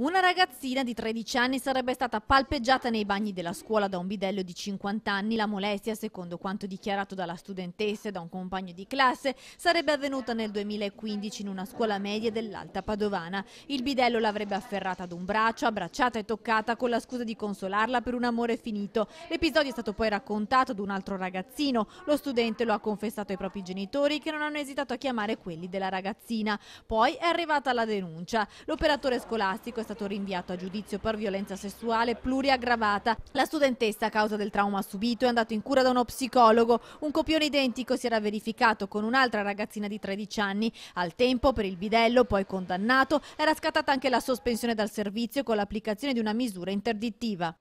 Una ragazzina di 13 anni sarebbe stata palpeggiata nei bagni della scuola da un bidello di 50 anni. La molestia, secondo quanto dichiarato dalla studentessa e da un compagno di classe, sarebbe avvenuta nel 2015 in una scuola media dell'Alta Padovana. Il bidello l'avrebbe afferrata ad un braccio, abbracciata e toccata con la scusa di consolarla per un amore finito. L'episodio è stato poi raccontato ad un altro ragazzino. Lo studente lo ha confessato ai propri genitori che non hanno esitato a chiamare quelli della ragazzina. Poi è arrivata la denuncia. L'operatore scolastico è stato rinviato a giudizio per violenza sessuale pluriaggravata. La studentessa, a causa del trauma subito, è andata in cura da uno psicologo. Un copione identico si era verificato con un'altra ragazzina di 13 anni. Al tempo, per il bidello, poi condannato, era scattata anche la sospensione dal servizio con l'applicazione di una misura interdittiva.